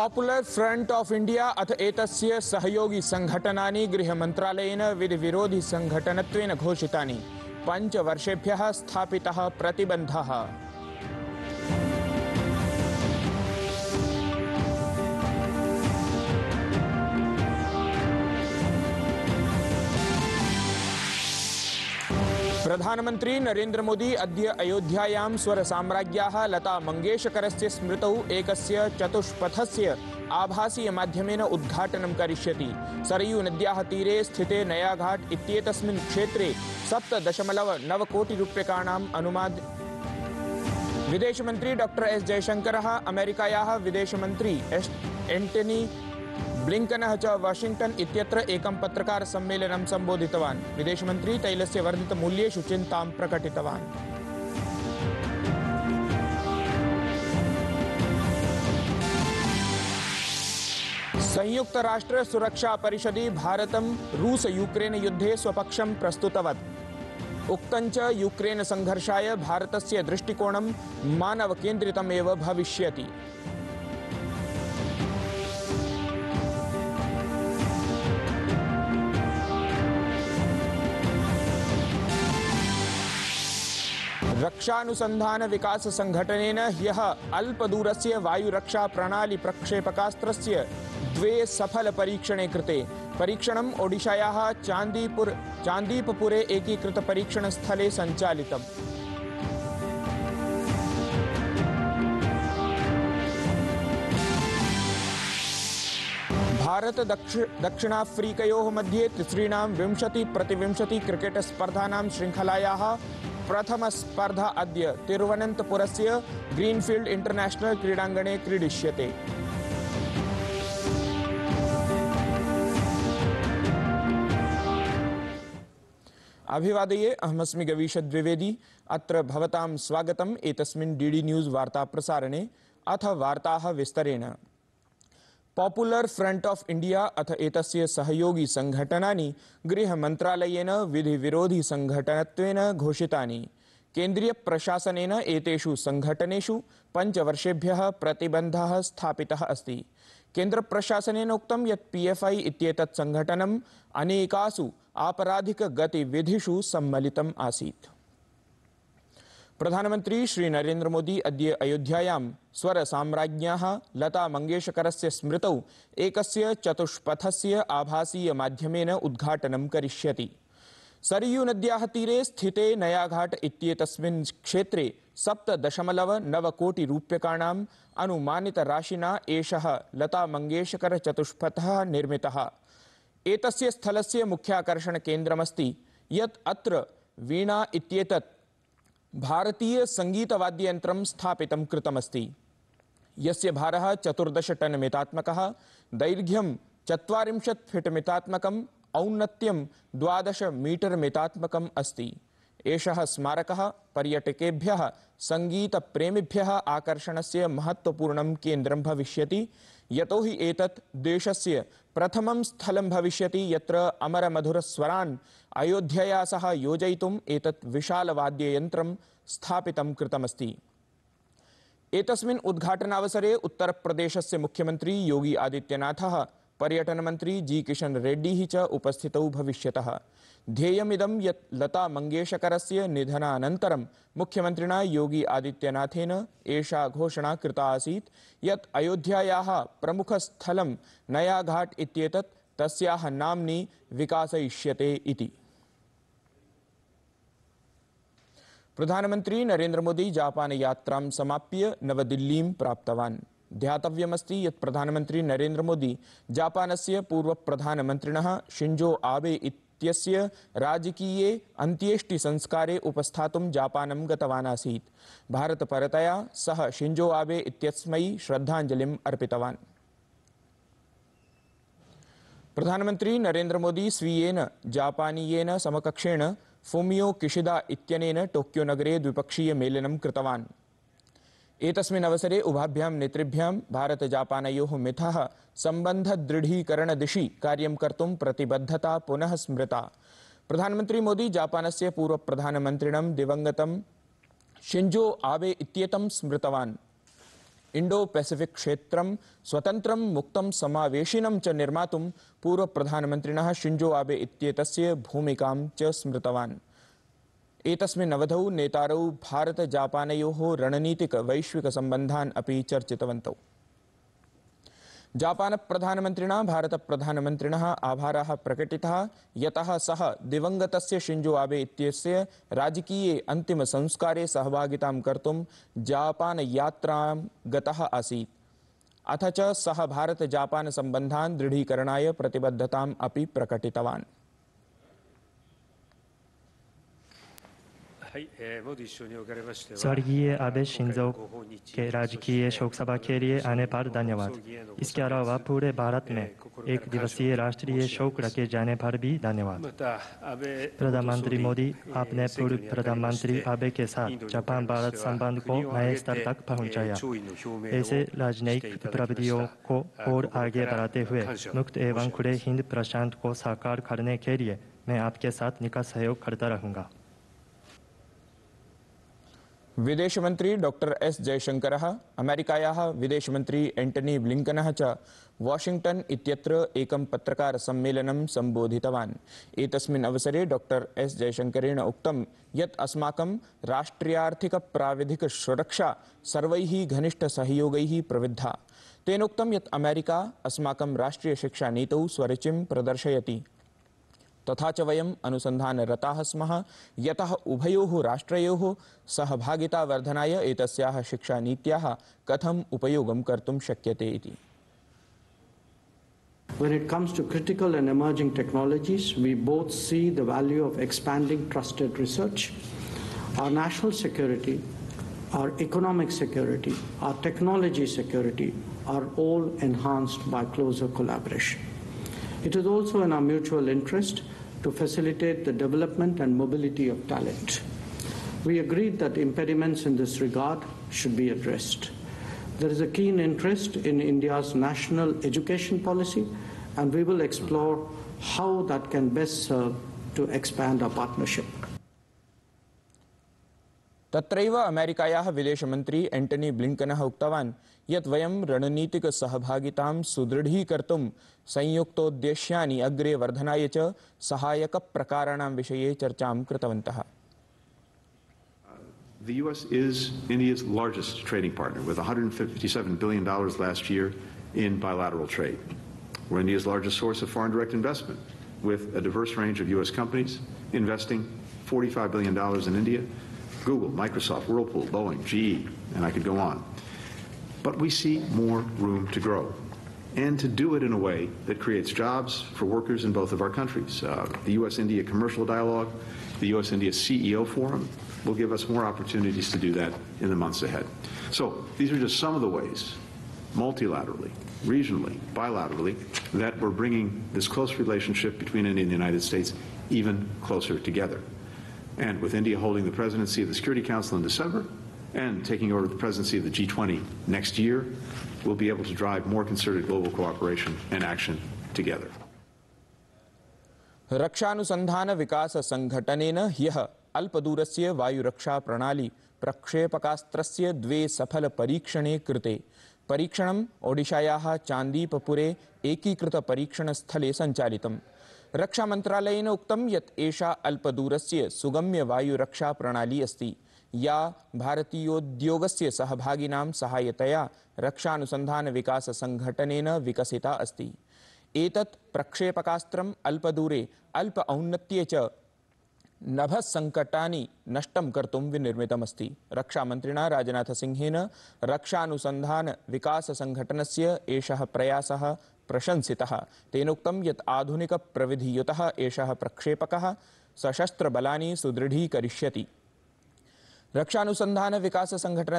Popular front of India अथ एतस्य सहयोगि सङ्घटनानि गृहमन्त्रालयेन विधिविरोधिसङ्घटनत्वेन घोषितानि पञ्चवर्षेभ्यः स्थापितः प्रतिबन्धः प्रधानमन्त्री नरेन्द्रमोदी अद्य अयोध्यायां स्वरसाम्राज्ञ्याः लतामङ्गेशकरस्य स्मृतौ आभासीय मध्यम उद्घाटन उद्घाटनं सरयू नद्या तीरे स्थिते नयाघाट इत्येतस्मिन् क्षेत्रे सप्तदशमलवनवकोटिरूप्यकाणाम् विदेश मंत्री डॉक्टर एस जयशंकर अमेरिकाया विदेश एस एंटनी ब्लिंकन च सम्मेलन संबोधित विदेश मंत्री तैल से वर्धित वर्धितमूल्येषु चिंता प्रकटित संयुक्त राष्ट्र सुरक्षा परिषदी भारत रूस यूक्रेन युद्धे स्वपक्ष प्रस्तुतवत् उक्तञ्च यूक्रेन सङ्घर्षाय भारतस्य दृष्टिकोणं मानवकेन्द्रितमेव भविष्यति रक्षानुसन्धानविकाससङ्घटनेन ह्यः अल्पदूरस्य वायुरक्षाप्रणालीप्रक्षेपकास्त्रस्य द्वे सफलपरीक्षणे कृते परीक्षणम् ओडिशायाः चान्दीपुर चान्दीपपुरे एकीकृतपरीक्षणस्थले सञ्चालितम् भारत दक्ष दक्षिणाफ्रीकयोः मध्ये तिसॄणां विंशति प्रतिविंशति स्पर्धा श्रृंखलाया प्रथमस्पर्धा अद्य तिरुवनन्तपुरस्य ग्रीनफील्ड इंटरनेशनल क्रीडांगणे क्रीडिष्य अभिवादये अहमस्मि द्विवेदी अत्र भवतां स्वागतम् एतस्मिन् डी डी न्यूज़ प्रसारणे अथ वार्ताः विस्तरेण पॉपुलर फ्रंट ऑफ इंडिया अथ एतस्य सहयोगी संघटनानि गृहमन्त्रालयेन विधिविरोधि संघटनत्वेन घोषितानि प्रशासन एतेषु संघटनेषु पञ्चवर्षेभ्यः प्रतिबन्धः स्थापितः अस्ति केन्द्रप्रशासनेन उक्तं यत् पीएफआई इत्येतत् संघटनम् अनेकासु गतिविधिषु सम्मिलितम् आसीत् प्रधानमंत्री श्री प्रधानमन्त्री मोदी अद्य अयोध्या स्वर अयोध्यायां स्वरसाम्राज्ञ्याः लतामङ्गेशकरस्य स्मृतौ एकस्य चतुष्पथस्य आभासीयमाध्यमेन उद्घाटनं करिष्यति सरयूनद्याः तीरे स्थिते नयाघाट इत्येतस्मिन् क्षेत्रे सप्त दशमलव नव कोटि सप्तदशमलवनवकोटिरूप्यकाणाम् अनुमानितराशिना एषः लतामङ्गेशकरचतुष्पथः निर्मितः एतस्य स्थलस्य मुख्याकर्षणकेन्द्रमस्ति यत् अत्र वीणा इत्येतत् भारतीय संगीत वाद्य यंत्र स्थापित कृतमस्ति यस्य भारः चतुर्दश टन मितात्मकः दैर्घ्यं चत्वारिंशत् फिट मितात्मकम् औन्नत्यं द्वादश मीटर् मितात्मकम् अस्ति एषः स्मारकः पर्यटकेभ्यः सङ्गीतप्रेमिभ्यः आकर्षणस्य महत्त्वपूर्णं केन्द्रं भविष्यति यतो हि एतत् देशस्य प्रथमं स्थलं भविष्यति यत्र अमरमधुरस्वरान् अयोध्यया सह योजयितुम् एतत् विशालवाद्ययन्त्रं स्थापितं कृतमस्ति एतस्मिन् उद्घाटनावसरे उत्तर उत्तरप्रदेशस्य मुख्यमंत्री योगी आदित्यनाथः पर्यटन मंत्री जी किशन रेड्डी च उपस्थितौ भविष्यतः ध्येयमिदं यत् लता मंगेशकरस्य निधनानन्तरं मुख्यमन्त्रिणा योगी आदित्यनाथेन एषा घोषणा कृता आसीत् यत् अयोध्यायाः प्रमुखस्थलं नयाघाट इत्येतत् तस्याः नाम्नि विकासयिष्यते इति प्रधानमंत्री नरेन्द्र मोदी जापान यात्रां समाप्य नवदिल्लीं प्राप्तवान् ध्यातव्यमस्ति यत् प्रधानमन्त्री मोदी जापानस्य पूर्वप्रधानमन्त्रिणः शिंजो आबे इत्यस्य राजकीये अन्त्येष्टिसंस्कारे उपस्थातुं जापानं गतवान् आसीत् भारतपरतया सः शिंजो आबे इत्यस्मै श्रद्धाञ्जलिम् अर्पितवान् प्रधानमन्त्री मोदी स्वीयेन जापानीयेन समकक्षेण फुमियो किशिदा इत्यनेन टोक्योनगरे द्विपक्षीयमेलनं कृतवान् एतस्मिन् अवसरे उभाभ्यां नेतृभ्यां भारतजापानयोः मिथः सम्बन्धदृढीकरणदिशि कार्यं कर्तुं प्रतिबद्धता पुनः स्मृता प्रधानमन्त्री मोदी जापानस्य पूर्वप्रधानमन्त्रिणं दिवङ्गतं शिञ्जो आबे इत्येतं स्मृतवान् इंडो पैसिफिक क्षेत्र स्वतंत्र मुक्त समावेशिनं च निर्मातुं पूर्वप्रधानमन्त्रिणः शिंजो आबे इत्येतस्य भूमिकां च स्मृतवान् एतस्मिन् अवधौ नेतारौ वैश्विक रणनीतिकवैश्विकसम्बन्धान् अपि चर्चितवन्तौ जापान भारत भारतप्रधानमन्त्रिणः आभारः प्रकटितः यतः सः दिवंगतस्य शिंजो आबे इत्यस्य राजकीये संस्कारे सहभागितां कर्तुं जापान यात्रां गतः आसीत् अथ च सः भारतजापानसम्बन्धान् दृढीकरणाय प्रतिबद्धताम् अपि प्रकटितवान् स्वर्गीय आबे शिंजो के राजकीय शोक सभा के लिए आने पर धन्यवाद इसके अलावा पूरे भारत में एक दिवसीय राष्ट्रीय शोक रखे जाने पर भी धन्यवाद प्रधानमंत्री मोदी आपने पूर्व प्रधानमंत्री आबे के साथ जापान भारत संबंध को नए स्तर तक पहुंचाया ऐसे राजनयिक उपलब्धियों को और आगे बढ़ाते हुए मुक्त एवं खुले हिंद प्रशांत को साकार करने के लिए मैं आपके साथ निकट सहयोग करता रहूंगा विदेश मंत्री डॉक्टर एस जयशंकर अमेरिकाया विदेश मंत्री एंटनी ब्लिंकन च वाशिङ्ग्टन् इत्यत्र एकं पत्रकारसम्मेलनं सम्बोधितवान् एतस्मिन् अवसरे डॉक्टर् एस् जयशङ्करेण उक्तं यत् अस्माकं सर्व सर्वैः सहयोग प्रविद्धा तेनोक्तं यत् अमेरिका अस्माकं नीतौ स्वरुचिं प्रदर्शयति तथा च वयम् अनुसन्धानरताः स्मः यतः उभयोः राष्ट्रयोः सहभागितावर्धनाय एतस्याः शिक्षानीत्याः कथम् उपयोगं कर्तुं शक्यते इति When it comes to critical and emerging technologies, we both see the value of expanding trusted research. Our national security, our economic security, our technology security are all enhanced by closer collaboration. It is also in our mutual interest to facilitate the development and mobility of talent. We agreed that impediments in this regard should be addressed. There is a keen interest in India's national education policy, and we will explore how that can best serve to expand our partnership. तत्रैव अमेरिकायाः विदेशमन्त्री एण्टनी ब्लिङ्कनः उक्तवान् यत् वयं रणनीतिकसहभागितां सुदृढीकर्तुं संयुक्तोद्देश्यानि अग्रे वर्धनाय च सहायकप्रकाराणां विषये चर्चां कृतवन्तः The U.S. is India's largest trading partner with $157 billion last year in bilateral trade. We're India's largest source of foreign direct investment with a diverse range of U.S. companies investing $45 billion in India Google, Microsoft, Whirlpool, Boeing, GE, and I could go on. But we see more room to grow and to do it in a way that creates jobs for workers in both of our countries. Uh, the U.S. India Commercial Dialogue, the U.S. India CEO Forum will give us more opportunities to do that in the months ahead. So these are just some of the ways, multilaterally, regionally, bilaterally, that we're bringing this close relationship between India and the United States even closer together. And with India holding the presidency of the Security Council in December, and taking over the presidency of the G20 next year, we'll be able to drive more concerted global cooperation and action together. रक्षानुसन्धानविकाससङ्घटनेन ह्यः अल्पदूरस्य वायुरक्षाप्रणाली प्रक्षेपकास्त्रस्य द्वे सफलपरीक्षणे कृते परीक्षणम् ओडिशायाः चान्दीपपुरे एकीकृतपरीक्षणस्थले सञ्चालितम् रक्षामन्त्रालयेन उक्तं यत् एषा अल्पदूरस्य सुगम्यवायुरक्षाप्रणाली अस्ति या भारतीयोद्योगस्य सहभागिना सहायतया रक्षानुसन्धानविकाससङ्घटनेन विकसिता विकसीता अस्त प्रक्षेपकास्त्र अल्पदूरे अल्प औन्नत्ये च नभसङ्कटानि नष्टं कर्तुं विनिर्मितमस्ति रक्षामन्त्रिणा राजनाथसिंहेन रक्षानुसन्धानविकाससङ्घटनस्य एषः प्रयासः तेनोक्त ये आधुनिक आधुनिकप्रविधियुतः एषः प्रक्षेपक सशस्त्रबला सुदृढीकरिष्यति अनुसंधान विकास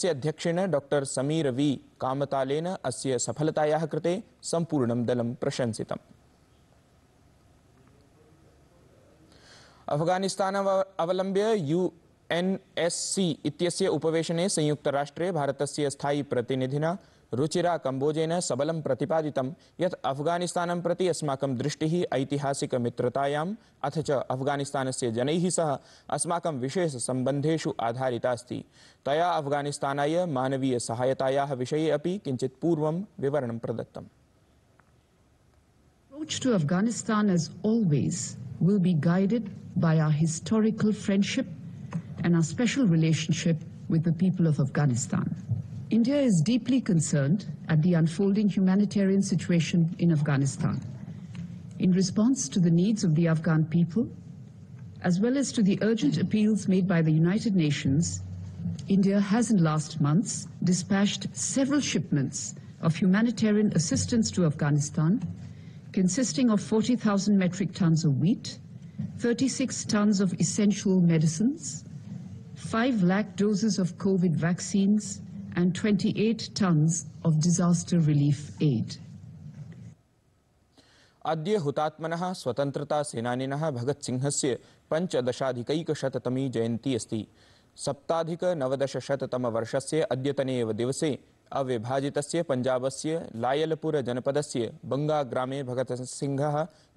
से अध्यक्षेण डॉक्टर समीर वी कामतालेन अस्य सफलतायाः कृते संपूर्ण दलं प्रशंसित अफगानिस्तान अवलंब्य यू एन एस सी इत्यस्य उपवेशने भारत भारतस्य स्थायिप्रतिनिधिना रुचिरा कम्बोजेन सबलं प्रतिपादितं यत् अफगानिस्तानं प्रति अस्माकं दृष्टिः ऐतिहासिकमित्रतायाम् अथ च अफगानिस्तानस्य जनैः सह अस्माकं विशेषसम्बन्धेषु आधारिता अस्ति तया अफगानिस्तानाय मानवीयसहायतायाः विषये अपि किञ्चित् पूर्वं विवरणं प्रदत्तम् approach to Afghanistan, as always, will be guided by our historical friendship and our special relationship with the people of Afghanistan. India is deeply concerned at the unfolding humanitarian situation in Afghanistan. In response to the needs of the Afghan people, as well as to the urgent appeals made by the United Nations, India has in last months dispatched several shipments of humanitarian assistance to Afghanistan, consisting of 40,000 metric tons of wheat, 36 tons of essential medicines, 5 lakh doses of COVID vaccines, and 28 tons of disaster relief aid. अद्य हुतात्मनः स्वतन्त्रतासेनानिनः भगत्सिंहस्य पञ्चदशाधिकैकशततमी जयन्ती अस्ति सप्ताधिकनवदशशततमवर्षस्य अद्यतने एव दिवसे अविभाजितस्य पञ्जाबस्य लायलपुरजनपदस्य भगत भगतसिंहः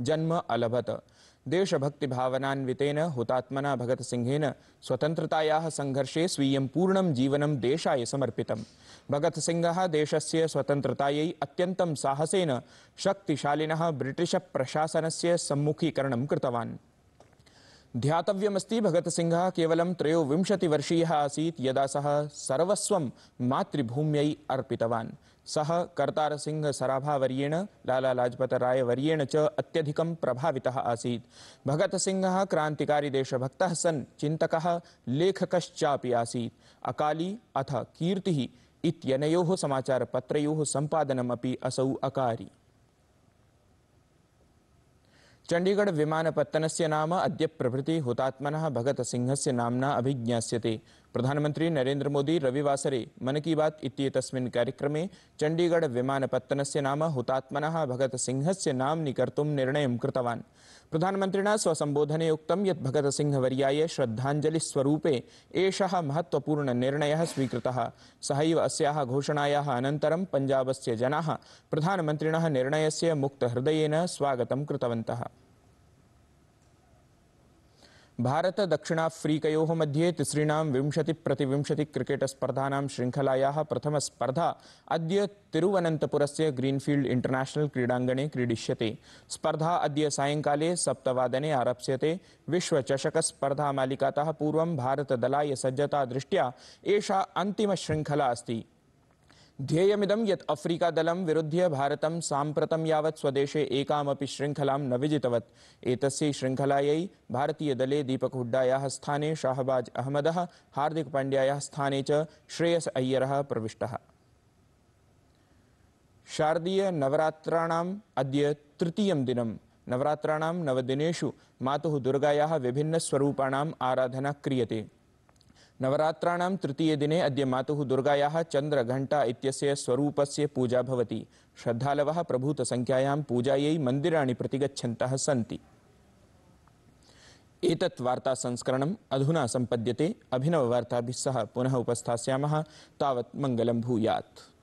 जन्म अलभत देशभक्ति भावनान्वितेन हुतात्मना भगत सिंहेन स्वतन्त्रतायाः संघर्षे स्वीयं पूर्णं जीवनं देशाय समर्पितं भगतसिंहः देशस्य स्वतन्त्रतायै अत्यन्तं साहसेन शक्तिशालिनः ब्रिटिशप्रशासनस्य सम्मुखीकरणं कृतवान् ध्यातव्यमस्ति भगत भगतसिंहः केवलं त्रयोविंशतिवर्षीयः आसीत् यदा सः सर्वस्वं मातृभूम्यै अर्पितवान् सः कर्तारसिंहसराभावर्येण लालालाजपतरायवर्येण च अत्यधिकं प्रभावितः आसीत् भगतसिंहः क्रान्तिकारिदेशभक्तः सन् चिन्तकः लेखकश्चापि आसीत् अकाली अथ कीर्तिः इत्यनयोः समाचारपत्रयोः सम्पादनमपि असौ अकारि चंडीगढ़ विमानपत्तनस्य नाम अद्य प्रभृति हुतात्मनः भगतसिंहस्य नाम्ना अभिज्ञास्यते प्रधानमंत्री नरेन्द्र मोदी रविवासरे मन की बात इत्येतस्मिन् कार्यक्रमे चण्डीगढ विमानपत्तनस्य नाम कर्त निर्णय कृतवा प्रधानमंत्री निर्णयं उक्त ये भगत सिंह यत् श्रद्धाजलिस्वे एष महत्वपूर्ण निर्णय स्वीकृत सहैव अनतर पंजाब से पञ्जाबस्य जनाः निर्णय से मुक्तहृदय स्वागत कृतवन्तः भारत भारतदक्षिणाफ्रीकयोः मध्ये तिसृणां विंशतिप्रतिविंशतिक्रिकेटस्पर्धानां शृङ्खलायाः प्रथमस्पर्धा अद्य तिरुवनन्तपुरस्य ग्रीनफील्ड इंटरनेशनल क्रीडाङ्गणे क्रीडिष्यते स्पर्धा अद्य सायङ्काले सप्तवादने आरप्स्यते विश्वचषकस्पर्धामालिकातः पूर्वं भारतदलाय सज्जता दृष्ट्या एषा अन्तिमशृङ्खला अस्ति ध्येयमिदं यत् अफ्रीकादलं विरुध्य भारतं साम्प्रतं यावत् स्वदेशे एकामपि श्रृङ्खलां न विजितवत् एतस्यै श्रृङ्खलायै भारतीयदले दीपकहुड्डायाः स्थाने शाहबाज अहमदः हार्दिकपाण्ड्यायाः स्थाने च श्रेयस अय्यरः प्रविष्टः शारदीयनवरात्राणाम् अद्य तृतीयं दिनम् नवरात्राणां नवदिनेषु मातुः दुर्गायाः विभिन्नस्वरूपाणाम् आराधना क्रियते नवरात्राणां तृतीयदिने अद्य मातुः दुर्गायाः चन्द्रघण्टा इत्यस्य स्वरूपस्य पूजा भवति प्रभूत प्रभूतसङ्ख्यायां पूजायै मंदरा प्रति गच्छन्तः सन्ति एतत् वार्तासंस्करणम् अधुना सम्पद्यते अभिनववार्ताभिः सह पुनः उपस्थास्यामः तावत् मङ्गलं भूयात्